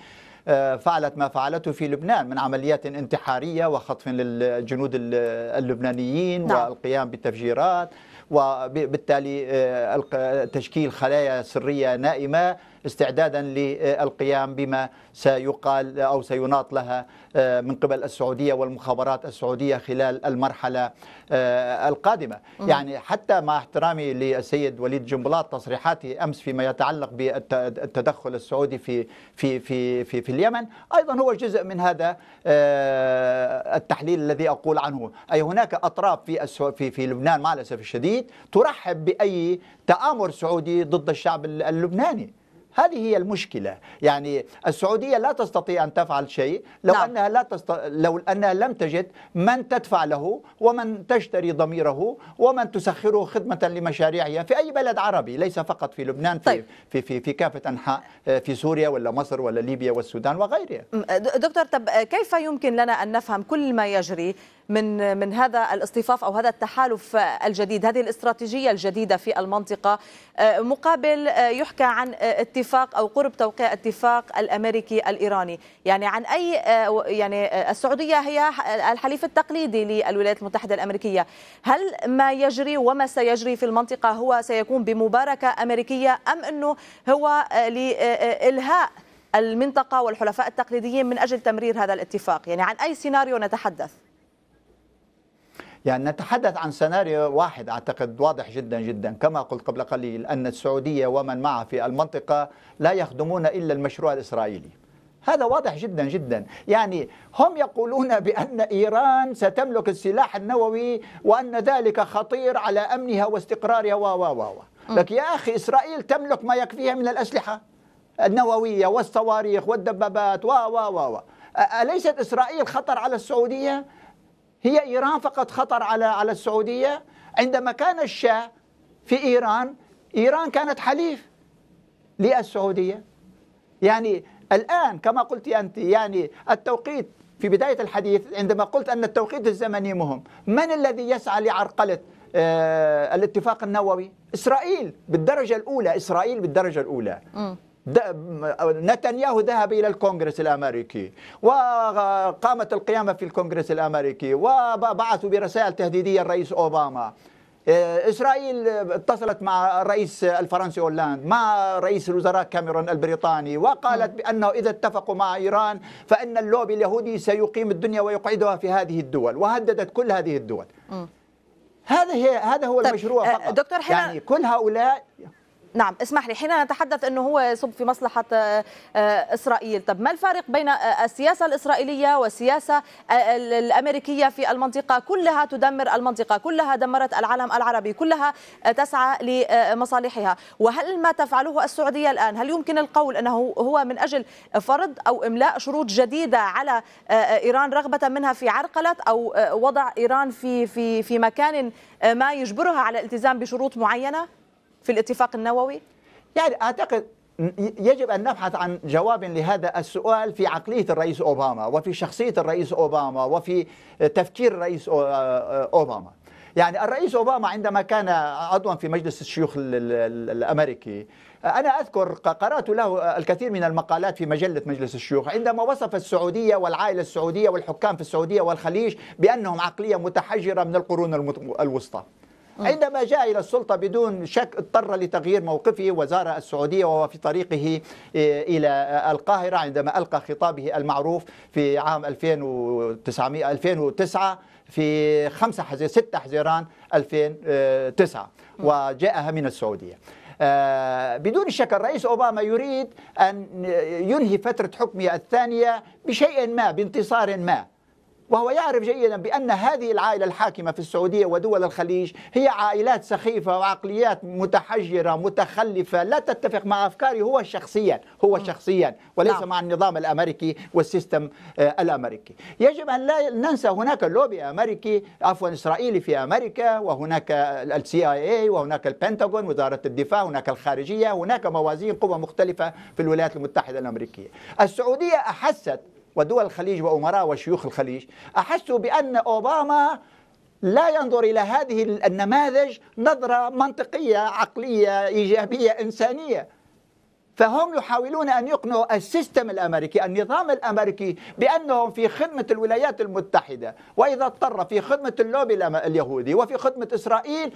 آه، فعلت ما فعلته في لبنان من عمليات انتحارية وخطف للجنود اللبنانيين نعم. والقيام بالتفجيرات وبالتالي آه، تشكيل خلايا سرية نائمة استعدادا للقيام بما سيقال أو سيناط لها آه، من قبل السعودية والمخابرات السعودية خلال المرحلة آه، القادمة يعني حتى مع احترامي للسيد وليد جنبلاط تصريحاته أمس فيما يتعلق بالتدخل السعودي في في في في, في اليمن أيضا هو جزء من هذا آه، التحليل الذي أقول عنه أي هناك أطراف في في في لبنان مع الأسف الشديد ترحب بأي تآمر سعودي ضد الشعب اللبناني هذه هي المشكلة يعني السعودية لا تستطيع أن تفعل شيء لو نعم. أنها لا تست... لو أنها لم تجد من تدفع له ومن تشتري ضميره ومن تسخره خدمة لمشاريعها في أي بلد عربي ليس فقط في لبنان في طيب. في, في في كافة أنحاء آه، في سوريا ولا مصر ولا ليبيا والسودان وغيرها دكتور طب آه، كيف يمكن لنا أن نفهم كل ما يجري من من هذا الاصطفاف او هذا التحالف الجديد هذه الاستراتيجيه الجديده في المنطقه آه، مقابل آه، يحكى عن آه، اتفاق او قرب توقيع اتفاق الامريكي الايراني يعني عن اي يعني السعوديه هي الحليف التقليدي للولايات المتحده الامريكيه هل ما يجري وما سيجري في المنطقه هو سيكون بمباركه امريكيه ام انه هو لالهاء المنطقه والحلفاء التقليديين من اجل تمرير هذا الاتفاق يعني عن اي سيناريو نتحدث يعني نتحدث عن سيناريو واحد أعتقد واضح جدا جدا كما قلت قبل قليل أن السعودية ومن معها في المنطقة لا يخدمون إلا المشروع الإسرائيلي هذا واضح جدا جدا يعني هم يقولون بأن إيران ستملك السلاح النووي وأن ذلك خطير على أمنها واستقرارها و و و لك يا أخي إسرائيل تملك ما يكفيها من الأسلحة النووية والصواريخ والدبابات و و و أليست إسرائيل خطر على السعودية؟ هي إيران فقط خطر على على السعودية عندما كان الشاه في إيران إيران كانت حليف للسعودية يعني الآن كما قلت أنت يعني التوقيت في بداية الحديث عندما قلت أن التوقيت الزمني مهم من الذي يسعى لعرقلة آه، الاتفاق النووي إسرائيل بالدرجة الأولى إسرائيل بالدرجة الأولى م. نتنياهو ذهب إلى الكونغرس الأمريكي وقامت القيامة في الكونغرس الأمريكي وبعثوا برسائل تهديدية الرئيس أوباما إيه، اسرائيل اتصلت مع الرئيس الفرنسي اولاند مع رئيس الوزراء كاميرون البريطاني وقالت نعم. بانه اذا اتفقوا مع ايران فان اللوبي اليهودي سيقيم الدنيا ويقعدها في هذه الدول وهددت كل هذه الدول هذا هي هذا هو طيب المشروع آه، فقط دكتور حنا يعني كل هؤلاء نعم اسمح لي حين نتحدث انه هو يصب في مصلحه آه، آه، اسرائيل طب ما الفارق بين آه، السياسه الاسرائيليه والسياسه الامريكيه في المنطقه كلها تدمر المنطقه كلها دمرت العالم العربي كلها تسعى لمصالحها وهل ما تفعله السعوديه الان هل يمكن القول انه هو من اجل فرض او املاء شروط جديده على ايران رغبه منها في عرقله او وضع ايران في في في مكان ما يجبرها على الالتزام بشروط معينه في الاتفاق النووي؟ يعني أعتقد يجب أن نبحث عن جواب لهذا السؤال في عقلية الرئيس أوباما وفي شخصية الرئيس أوباما وفي تفكير الرئيس آه، أوباما يعني الرئيس أوباما عندما كان عضوا في مجلس الشيوخ الأمريكي أنا أذكر قرأت له الكثير من المقالات في مجلة مجلس الشيوخ عندما وصف السعودية والعائلة السعودية والحكام في السعودية والخليج بأنهم عقلية متحجرة من القرون الوسطى عندما جاء إلى السلطة بدون شك اضطر لتغيير موقفه وزار السعودية وهو في طريقه آه، إلى القاهرة عندما ألقى خطابه المعروف في عام 2009 في 5 حزيران 6 حزيران 2009 وجاءها من السعودية آه، بدون شك الرئيس أوباما يريد أن ينهي فترة حكمه الثانية بشيء ما بانتصار ما وهو يعرف جيدا بأن هذه العائلة الحاكمة في السعودية ودول الخليج هي عائلات سخيفة وعقليات متحجرة متخلفة لا تتفق مع أفكاره هو شخصيا هو نعم. شخصيا وليس نعم. مع النظام الأمريكي والسيستم آه، الأمريكي يجب أن لا ننسى هناك لوبي أمريكي عفوا إسرائيلي في أمريكا وهناك السي اي اي وهناك البنتاغون وزارة الدفاع هناك الخارجية هناك موازين قوى مختلفة في الولايات المتحدة الأمريكية السعودية أحست ودول الخليج وأمراء وشيوخ الخليج احسوا بأن أوباما لا ينظر إلى هذه النماذج نظرة منطقية عقلية إيجابية إنسانية فهم يحاولون أن يقنعوا السيستم الأمريكي النظام الأمريكي بأنهم في خدمة الولايات المتحدة وإذا اضطر في خدمة اللوبي اليهودي وفي خدمة إسرائيل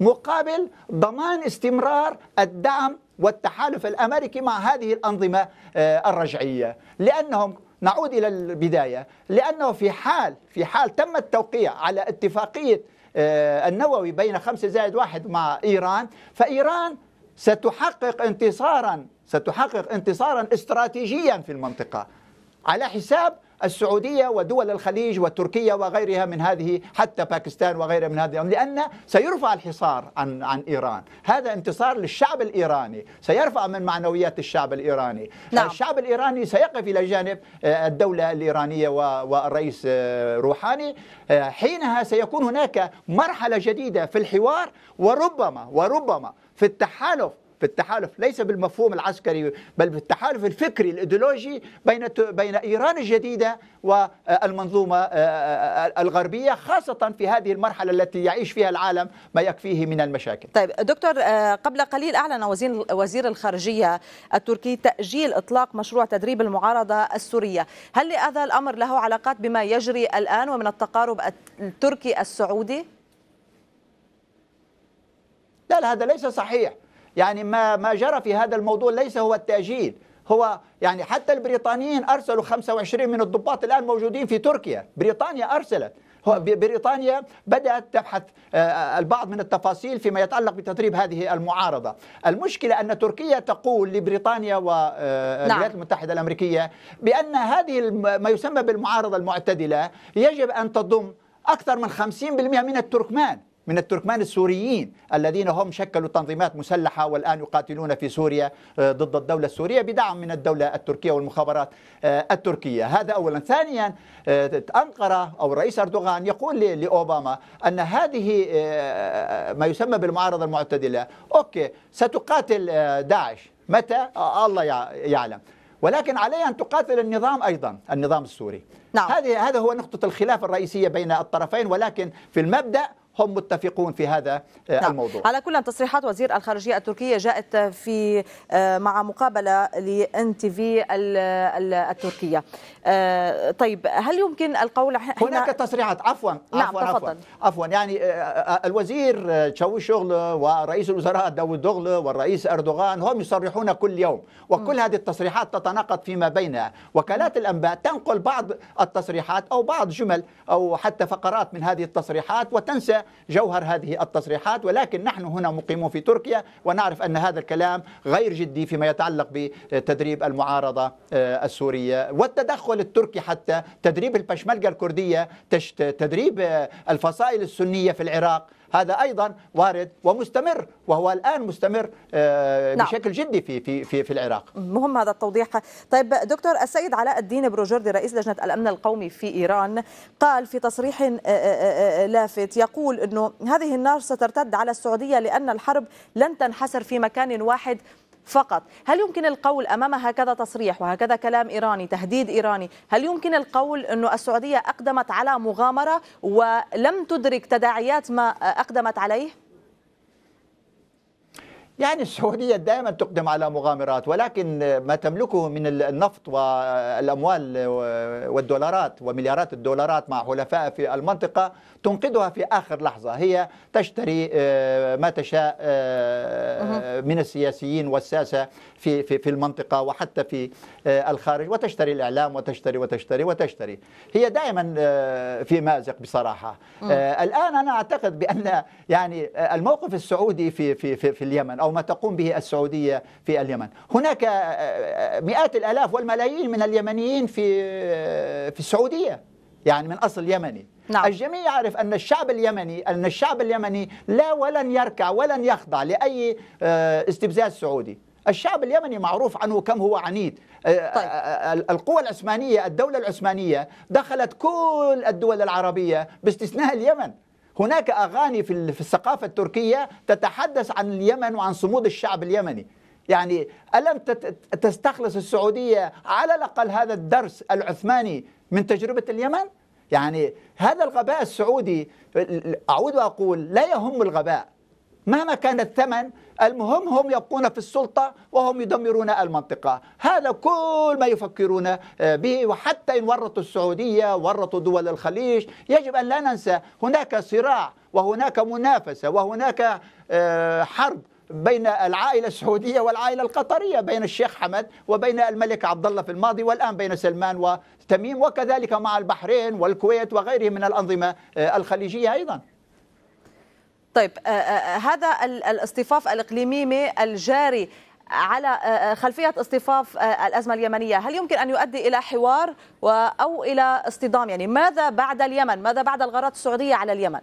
مقابل ضمان استمرار الدعم والتحالف الأمريكي مع هذه الأنظمة آه، الرجعية لأنهم نعود إلى البداية لأنه في حال في حال تم التوقيع على اتفاقية آه، النووي بين خمسة زائد واحد مع إيران فإيران ستحقق انتصارا ستحقق انتصارا استراتيجيا في المنطقة على حساب السعودية ودول الخليج وتركيا وغيرها من هذه حتى باكستان وغيرها من هذه لأن سيرفع الحصار عن عن إيران هذا انتصار للشعب الإيراني سيرفع من معنويات الشعب الإيراني نعم. الشعب الإيراني سيقف إلى جانب آه، الدولة الإيرانية والرئيس آه، روحاني آه، حينها سيكون هناك مرحلة جديدة في الحوار وربما وربما في التحالف في التحالف ليس بالمفهوم العسكري بل بالتحالف الفكري الايديولوجي بين بين ايران الجديده والمنظومه الغربيه خاصه في هذه المرحله التي يعيش فيها العالم ما يكفيه من المشاكل. طيب دكتور قبل قليل اعلن وزير وزير الخارجيه التركي تاجيل اطلاق مشروع تدريب المعارضه السوريه، هل لهذا الامر له علاقات بما يجري الان ومن التقارب التركي السعودي؟ لا لا هذا ليس صحيح يعني ما ما جرى في هذا الموضوع ليس هو التأجيل هو يعني حتى البريطانيين أرسلوا 25 من الضباط الآن موجودين في تركيا بريطانيا أرسلت هو بريطانيا بدأت تبحث آه، آه، البعض من التفاصيل فيما يتعلق بتدريب هذه المعارضة المشكلة أن تركيا تقول لبريطانيا والولايات آه، نعم. المتحدة الأمريكية بأن هذه ما يسمى بالمعارضة المعتدلة يجب أن تضم أكثر من 50% من التركمان من التركمان السوريين الذين هم شكلوا تنظيمات مسلحة والآن يقاتلون في سوريا آه، ضد الدولة السورية بدعم من الدولة التركية والمخابرات آه، التركية هذا أولا ثانيا آه، أنقرة أو الرئيس أردوغان يقول لأوباما أن هذه ما يسمى بالمعارضة المعتدلة أوكي ستقاتل داعش متى الله يعلم ولكن عليها ان تقاتل النظام ايضا النظام السوري نعم. هذه هذا هو نقطه الخلاف الرئيسيه بين الطرفين ولكن في المبدا هم متفقون في هذا آه، نعم. الموضوع على كل تصريحات وزير الخارجية التركية جاءت في آه، مع مقابلة لان تي في التركية آه، طيب هل يمكن القول هناك تصريحات عفوا نعم عفوا تفضل. عفوا, عفوا يعني آه، آه، الوزير شغل ورئيس الوزراء داوود دوغلو والرئيس اردوغان هم يصرحون كل يوم وكل م. هذه التصريحات تتناقض فيما بينها وكالات الانباء تنقل بعض التصريحات او بعض جمل او حتى فقرات من هذه التصريحات وتنسى جوهر هذه التصريحات ولكن نحن هنا مقيمون في تركيا ونعرف ان هذا الكلام غير جدي فيما يتعلق بتدريب المعارضه السوريه والتدخل الأخوة التركي حتى تدريب البشملكة الكردية تدريب آه، الفصائل السنية في العراق هذا ايضا وارد ومستمر وهو الان مستمر آه، نعم. بشكل جدي في في في, في العراق مهم هذا التوضيح طيب دكتور السيد علاء الدين بروجردي رئيس لجنه الامن القومي في ايران قال في تصريح آه، لافت يقول انه هذه النار سترتد على السعوديه لان الحرب لن تنحسر في مكان واحد فقط هل يمكن القول أمام هكذا تصريح وهكذا كلام إيراني تهديد إيراني هل يمكن القول أن السعودية أقدمت على مغامرة ولم تدرك تداعيات ما أقدمت عليه؟ يعني السعودية دائما تقدم على مغامرات ولكن ما تملكه من النفط والأموال والدولارات ومليارات الدولارات مع حلفاء في المنطقة تنقذها في آخر لحظة هي تشتري آه، ما تشاء آه، من السياسيين والساسة في في في المنطقة وحتى في آه، الخارج وتشتري الإعلام وتشتري وتشتري وتشتري هي دائما في مازق بصراحة أمم. الآن أنا أعتقد بأن يعني الموقف السعودي في في في, في اليمن أو أو ما تقوم به السعودية في اليمن هناك آه، آه، مئات الألاف والملايين من اليمنيين في, آه، في السعودية يعني من أصل يمني نعم. الجميع يعرف أن الشعب اليمني أن الشعب اليمني لا ولن يركع ولن يخضع لأي استفزاز سعودي الشعب اليمني معروف عنه كم هو عنيد طيب. القوى العثمانية الدولة العثمانية دخلت كل الدول العربية باستثناء اليمن هناك أغاني في الثقافة التركية تتحدث عن اليمن وعن صمود الشعب اليمني يعني ألم تستخلص السعودية على الأقل هذا الدرس العثماني من تجربة اليمن؟ يعني هذا الغباء السعودي أعود وأقول لا يهم الغباء مهما كان الثمن المهم هم يبقون في السلطة وهم يدمرون المنطقة هذا كل ما يفكرون آه، به وحتى إن ورطوا السعودية ورطوا دول الخليج يجب أن لا ننسى هناك صراع وهناك منافسة وهناك آه، حرب بين العائلة السعودية والعائلة القطرية بين الشيخ حمد وبين الملك عبد الله في الماضي والآن بين سلمان وتميم وكذلك مع البحرين والكويت وغيرهم من الأنظمة آه، الخليجية أيضا طيب آه، آه، آه، هذا الاصطفاف الاقليمي الجاري على خلفية اصطفاف الأزمة اليمنية هل يمكن أن يؤدي إلى حوار أو إلى اصطدام يعني ماذا بعد اليمن ماذا بعد الغارات السعودية على اليمن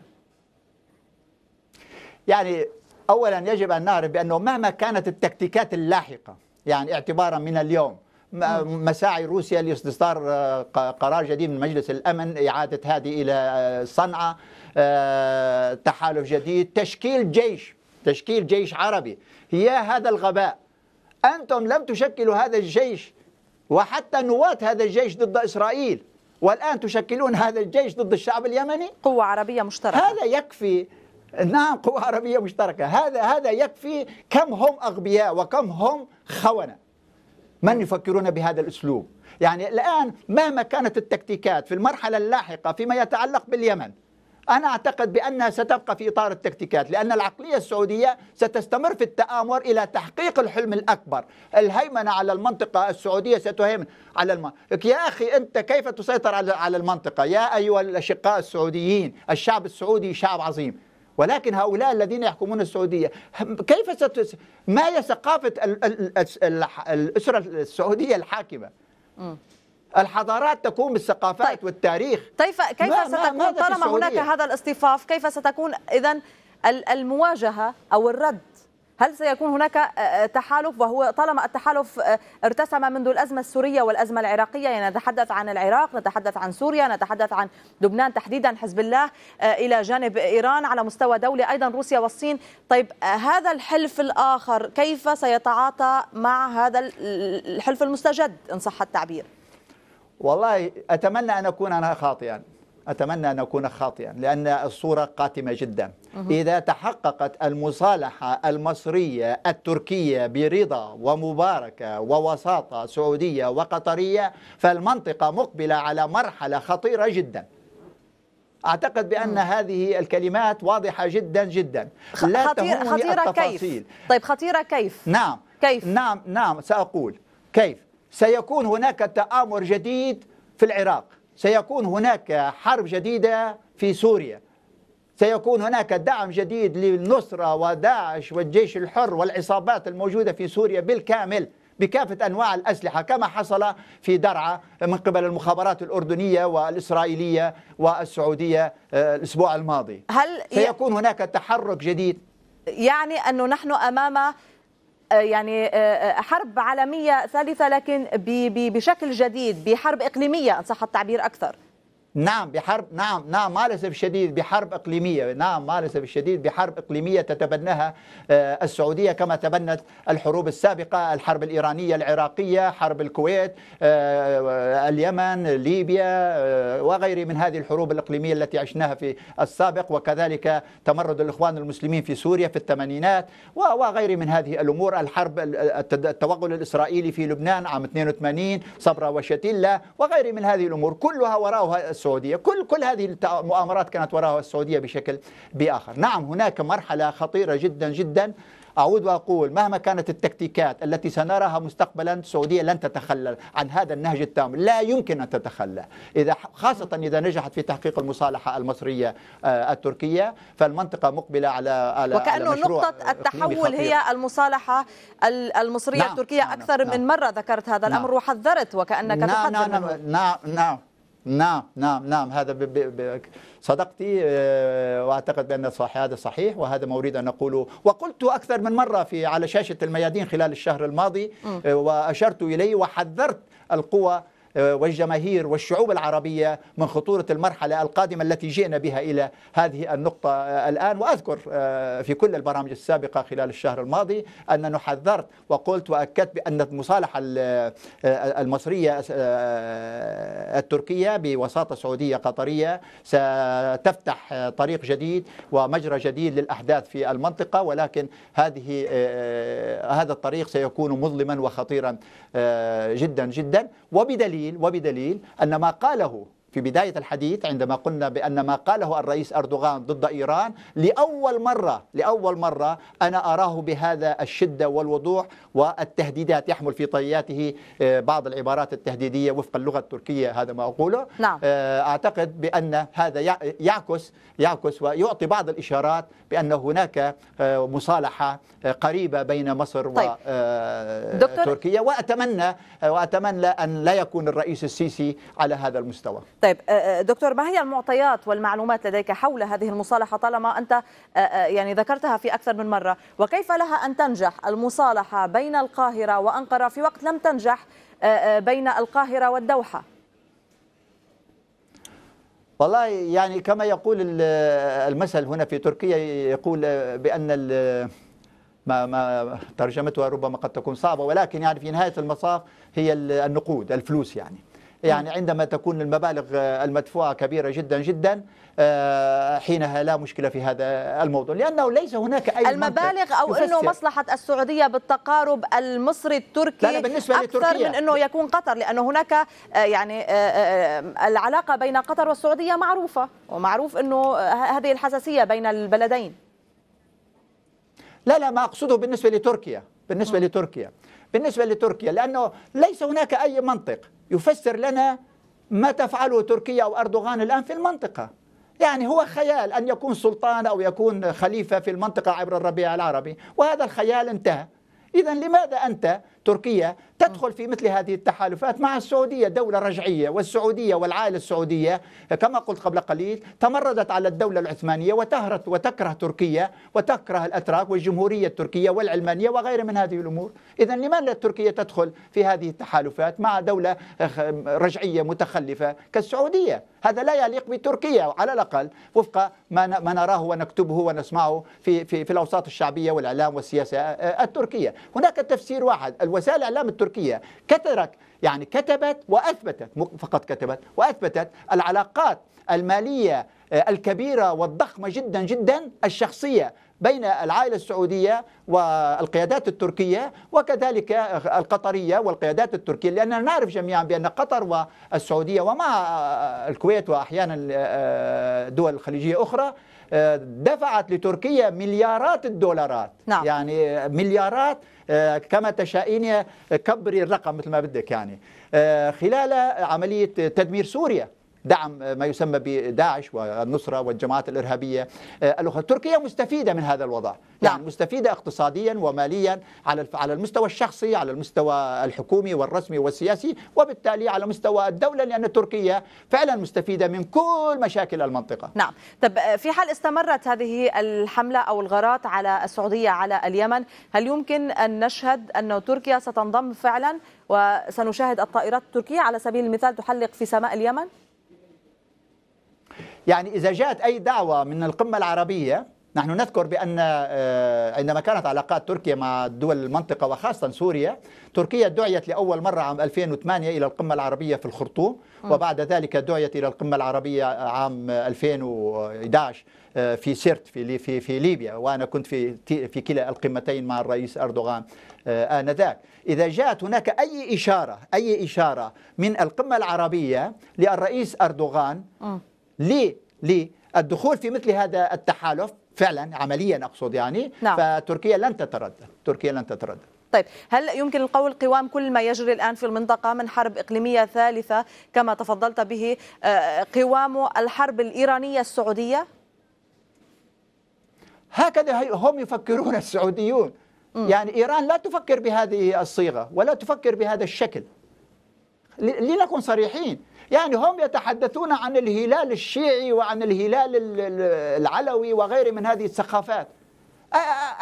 يعني أولا يجب أن نعرف بأنه مهما كانت التكتيكات اللاحقة يعني اعتبارا من اليوم مساعي روسيا لاستصدار آه، قرار جديد من مجلس الأمن إعادة هذه إلى آه، صنعاء آه، تحالف جديد تشكيل جيش تشكيل جيش عربي يا هذا الغباء أنتم لم تشكلوا هذا الجيش وحتى نواة هذا الجيش ضد إسرائيل والآن تشكلون هذا الجيش ضد الشعب اليمني قوة عربية مشتركة هذا يكفي نعم قوة عربية مشتركة هذا هذا يكفي كم هم أغبياء وكم هم خونة من يفكرون بهذا الأسلوب يعني الآن مهما كانت التكتيكات في المرحلة اللاحقة فيما يتعلق باليمن أنا أعتقد بأنها ستبقى في إطار التكتيكات لأن العقلية السعودية ستستمر في التآمر إلى تحقيق الحلم الأكبر الهيمنة على المنطقة السعودية ستهيمن على الم... يا أخي أنت كيف تسيطر على المنطقة يا أيها الأشقاء السعوديين الشعب السعودي شعب عظيم ولكن هؤلاء الذين يحكمون السعودية كيف ست... ما هي ثقافة الأسرة السعودية الحاكمة الحضارات تكون بالثقافات طيب. والتاريخ طيب كيف ما ستكون ما طالما هناك هذا الاصطفاف كيف ستكون إذا المواجهة أو الرد هل سيكون هناك آه، آه، تحالف وهو طالما التحالف آه، ارتسم منذ الأزمة السورية والأزمة العراقية يعني نتحدث عن العراق نتحدث عن سوريا نتحدث عن لبنان تحديدا حزب الله إلى جانب إيران على مستوى دولي أيضا روسيا والصين طيب هذا الحلف الآخر كيف سيتعاطى مع هذا الحلف المستجد إن صح التعبير والله أتمنى أن أكون أنا خاطئا أتمنى أن أكون خاطئا لأن الصورة قاتمة جدا إذا تحققت المصالحة المصرية التركية برضا ومباركة ووساطة سعودية وقطرية فالمنطقة مقبلة على مرحلة خطيرة جدا اعتقد بان مم. هذه الكلمات واضحه جدا جدا لا خطير خطيره التفاصيل. كيف طيب خطيره كيف نعم كيف نعم نعم ساقول كيف سيكون هناك تامر جديد في العراق سيكون هناك حرب جديدة في سوريا سيكون هناك دعم جديد للنصرة وداعش والجيش الحر والعصابات الموجودة في سوريا بالكامل بكافة أنواع الأسلحة كما حصل في درعا من قبل المخابرات الأردنية والإسرائيلية والسعودية آه، الأسبوع الماضي هل سيكون هناك تحرك جديد؟ يعني أنه نحن أمام آه، يعني آه، آه، حرب عالميه ثالثه لكن بشكل جديد بحرب اقليميه ان صح التعبير اكثر نعم بحرب نعم نعم مع الأسف الشديد بحرب إقليمية نعم مع الأسف الشديد بحرب إقليمية تتبناها آه، السعودية كما تبنت الحروب السابقة الحرب الإيرانية العراقية حرب الكويت آه، اليمن ليبيا آه، وغير من هذه الحروب الإقليمية التي عشناها في السابق وكذلك تمرد الإخوان المسلمين في سوريا في الثمانينات وغير من هذه الأمور الحرب التوغل الإسرائيلي في لبنان عام 82 صبرا وشتيلة وغير من هذه الأمور كلها وراءها السعودية كل كل هذه المؤامرات كانت وراها السعودية بشكل بآخر نعم هناك مرحلة خطيرة جدا جدا أعود وأقول مهما كانت التكتيكات التي سنراها مستقبلا السعودية لن تتخلى عن هذا النهج التام لا يمكن أن تتخلى إذا خاصة إذا نجحت في تحقيق المصالحة المصرية آه، التركية فالمنطقة مقبلة على على وكأنه على نقطة التحول هي المصالحة المصرية نعم التركية نعم أكثر نعم من مرة ذكرت هذا الأمر نعم. وحذرت وكأنك نعم, نعم، تحذر نعم نعم, نعم نعم نعم نعم هذا ب ب ب صدقتي آه، واعتقد بان صح هذا صحيح وهذا ما اريد ان اقوله وقلت اكثر من مره في على شاشه الميادين خلال الشهر الماضي آه، واشرت اليه وحذرت القوى آه، والجماهير والشعوب العربية من خطورة المرحلة القادمة التي جئنا بها إلى هذه النقطة آه، الآن وأذكر آه، في كل البرامج السابقة خلال الشهر الماضي أننا حذرت وقلت وأكدت بأن المصالحة المصرية التركية بوساطة سعودية قطرية ستفتح طريق جديد ومجرى جديد للأحداث في المنطقة ولكن هذه هذا الطريق سيكون مظلما وخطيرا جدا جدا وبدليل بدليل وبدليل أن ما قاله في بداية الحديث عندما قلنا بأن ما قاله الرئيس أردوغان ضد إيران لأول مرة لأول مرة أنا أراه بهذا الشدة والوضوح والتهديدات يحمل في طياته آه، بعض العبارات التهديدية وفق اللغة التركية هذا ما أقوله نعم. آه، أعتقد بأن هذا يعكس يعكس ويعطي بعض الإشارات بأن هناك آه، مصالحة قريبة بين مصر طيب. وتركيا وأتمنى وأتمنى أن لا يكون الرئيس السيسي على هذا المستوى طيب. طيب آه، آه، دكتور ما هي المعطيات والمعلومات لديك حول هذه المصالحة طالما أنت آه، يعني ذكرتها في أكثر من مرة وكيف لها أن تنجح المصالحة بين القاهرة وأنقرة في وقت لم تنجح بين القاهرة والدوحة والله يعني كما يقول المثل هنا في تركيا يقول بأن ما ما ترجمتها ربما قد تكون صعبة ولكن يعني في نهاية المطاف هي النقود الفلوس يعني يعني عندما تكون المبالغ آه، المدفوعة كبيرة جدا جدا آه، حينها لا مشكلة في هذا الموضوع لأنه ليس هناك أي المبالغ أو أنه مصلحة السعودية بالتقارب المصري التركي لا لا بالنسبة أكثر لتركيا. من أنه يكون قطر لأنه هناك آه، يعني العلاقة بين قطر والسعودية معروفة ومعروف أنه هذه الحساسية بين البلدين لا لا ما أقصده بالنسبة لتركيا بالنسبة م. لتركيا بالنسبة لتركيا لأنه ليس هناك أي منطق يفسر لنا ما تفعله تركيا وأردوغان الآن في المنطقة يعني هو خيال أن يكون سلطان أو يكون خليفة في المنطقة عبر الربيع العربي وهذا الخيال انتهى إذا لماذا أنت تركيا تدخل في مثل هذه التحالفات مع السعودية دولة رجعية والسعودية والعائلة السعودية كما قلت قبل قليل تمردت على الدولة العثمانية وتهرت وتكره تركيا وتكره الأتراك والجمهورية التركية والعلمانية وغيرها من هذه الأمور إذا لماذا تركيا تدخل في هذه التحالفات مع دولة رجعية متخلفة كالسعودية هذا لا يليق بتركيا على الأقل وفق ما نراه ونكتبه ونسمعه في, في, في الأوساط الشعبية والإعلام والسياسة آه، التركية هناك تفسير واحد الوسائل الإعلام التركية كترك يعني كتبت وأثبتت فقط كتبت وأثبتت العلاقات المالية آه، الكبيرة والضخمة جدا جدا الشخصية بين العائلة السعودية والقيادات التركية وكذلك القطرية والقيادات التركية لأننا نعرف جميعا بأن قطر والسعودية ومع الكويت وأحيانا دول خليجية أخرى دفعت لتركيا مليارات الدولارات نعم. يعني مليارات كما تشائين كبري الرقم مثل ما بدك يعني خلال عملية تدمير سوريا دعم ما يسمى بداعش والنصرة والجماعات الإرهابية آه، الأخرى تركيا مستفيدة من هذا الوضع يعني مستفيدة اقتصاديا وماليا على على المستوى الشخصي على المستوى الحكومي والرسمي والسياسي وبالتالي على مستوى الدولة لأن تركيا فعلا مستفيدة من كل مشاكل المنطقة نعم طب آه، في حال استمرت هذه الحملة أو الغارات على السعودية على اليمن هل يمكن أن نشهد أن تركيا ستنضم فعلا وسنشاهد الطائرات التركية على سبيل المثال تحلق في سماء اليمن؟ يعني إذا جاءت أي دعوة من القمة العربية نحن نذكر بأن آه، عندما كانت علاقات تركيا مع دول المنطقة وخاصة سوريا تركيا دعيت لأول مرة عام 2008 إلى القمة العربية في الخرطوم آه. وبعد ذلك دعيت إلى القمة العربية عام 2011 آه، في سيرت في في في ليبيا وانا كنت في في كلا القمتين مع الرئيس اردوغان انذاك اذا جاءت هناك اي اشاره اي اشاره من القمه العربيه للرئيس اردوغان ليه ليه الدخول في مثل هذا التحالف فعلا عمليا اقصد يعني نعم. فتركيا لن تتردد تركيا لن تتردد طيب هل يمكن القول قوام كل ما يجري الان في المنطقه من حرب اقليميه ثالثه كما تفضلت به آه، قوام الحرب الايرانيه السعوديه هكذا هم يفكرون السعوديون م. يعني ايران لا تفكر بهذه الصيغه ولا تفكر بهذا الشكل لنكن صريحين يعني هم يتحدثون عن الهلال الشيعي وعن الهلال العلوي وغيره من هذه السخافات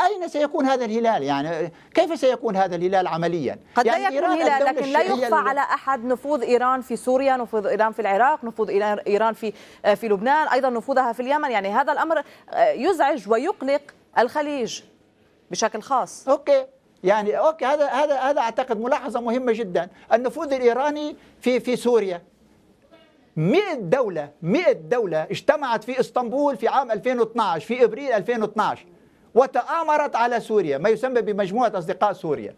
أين سيكون هذا الهلال يعني كيف سيكون هذا الهلال عمليا قد يعني لا يكون هلال لكن لا يخفى على أحد نفوذ إيران في سوريا نفوذ إيران في العراق نفوذ إيران في آه، في لبنان أيضا نفوذها في اليمن يعني هذا الأمر آه، يزعج ويقلق الخليج بشكل خاص أوكي يعني أوكي هذا هذا هذا أعتقد ملاحظة مهمة جدا النفوذ الإيراني في في سوريا 100 دولة 100 دولة اجتمعت في اسطنبول في عام 2012 في ابريل 2012 وتآمرت على سوريا ما يسمى بمجموعة أصدقاء سوريا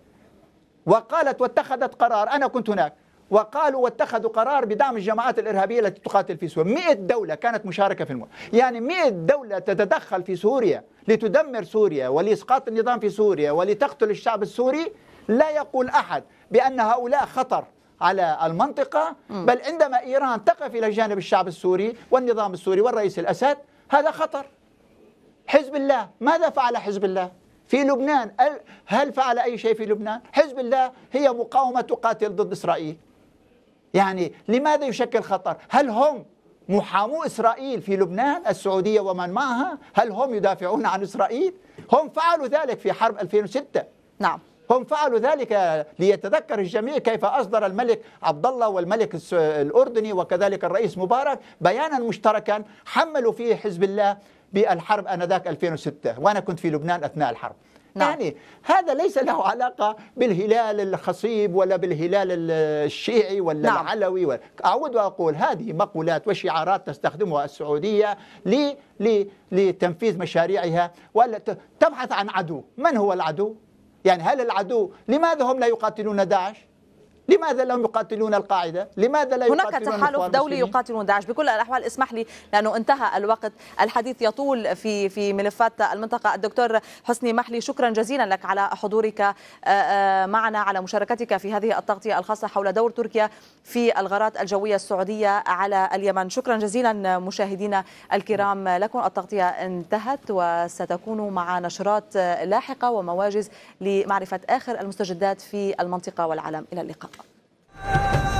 وقالت واتخذت قرار أنا كنت هناك وقالوا واتخذوا قرار بدعم الجماعات الإرهابية التي تقاتل في سوريا 100 دولة كانت مشاركة في الموضوع يعني 100 دولة تتدخل في سوريا لتدمر سوريا ولإسقاط النظام في سوريا ولتقتل الشعب السوري لا يقول أحد بأن هؤلاء خطر على المنطقة بل عندما إيران تقف إلى جانب الشعب السوري والنظام السوري والرئيس الأسد هذا خطر حزب الله ماذا فعل حزب الله في لبنان هل فعل أي شيء في لبنان حزب الله هي مقاومة تقاتل ضد إسرائيل يعني لماذا يشكل خطر هل هم محامو إسرائيل في لبنان السعودية ومن معها هل هم يدافعون عن إسرائيل هم فعلوا ذلك في حرب 2006 نعم هم فعلوا ذلك ليتذكر الجميع كيف أصدر الملك عبد الله والملك الأردني وكذلك الرئيس مبارك بيانا مشتركا حملوا فيه حزب الله بالحرب آنذاك 2006 وأنا كنت في لبنان أثناء الحرب نعم. يعني هذا ليس له علاقة بالهلال الخصيب ولا بالهلال الشيعي ولا نعم. العلوي ولا أعود وأقول هذه مقولات وشعارات تستخدمها السعودية لتنفيذ مشاريعها ولا تبحث عن عدو من هو العدو يعني هل العدو لماذا هم لا يقاتلون داعش لماذا لم يقاتلون القاعدة لماذا لا يقاتلون هناك تحالف دولي يقاتلون داعش بكل الأحوال اسمح لي لأنه انتهى الوقت الحديث يطول في في ملفات المنطقة الدكتور حسني محلي شكرا جزيلا لك على حضورك آه، آه، معنا على مشاركتك في هذه التغطية الخاصة حول دور تركيا في الغارات الجوية السعودية على اليمن شكرا جزيلا مشاهدينا الكرام لكم التغطية انتهت وستكون مع نشرات لاحقة ومواجز لمعرفة آخر المستجدات في المنطقة والعالم إلى اللقاء Thank you.